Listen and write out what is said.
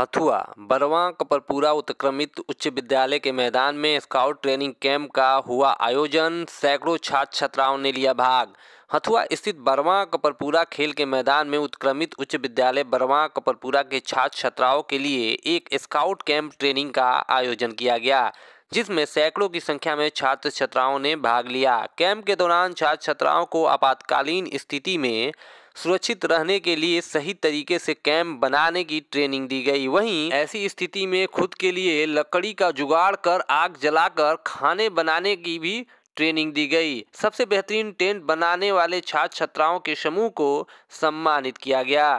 हथुआ बरवा कपरपुरा उत्क्रमित उच्च विद्यालय के मैदान में स्काउट ट्रेनिंग कैंप का हुआ आयोजन सैकड़ों छात्र छात्राओं ने लिया भाग हथुआ स्थित बरवा कपरपुरा खेल के मैदान में उत्क्रमित उच्च विद्यालय बरवा कपरपुरा के छात्र छात्राओं के लिए एक स्काउट कैंप ट्रेनिंग का आयोजन किया गया जिसमें सैकड़ों की संख्या में छात्र छात्राओं ने भाग लिया कैंप के दौरान छात्र छात्राओं को आपातकालीन स्थिति में सुरक्षित रहने के लिए सही तरीके से कैंप बनाने की ट्रेनिंग दी गई वहीं ऐसी स्थिति में खुद के लिए लकड़ी का जुगाड़ कर आग जलाकर खाने बनाने की भी ट्रेनिंग दी गई सबसे बेहतरीन टेंट बनाने वाले छात्र छात्राओं के समूह को सम्मानित किया गया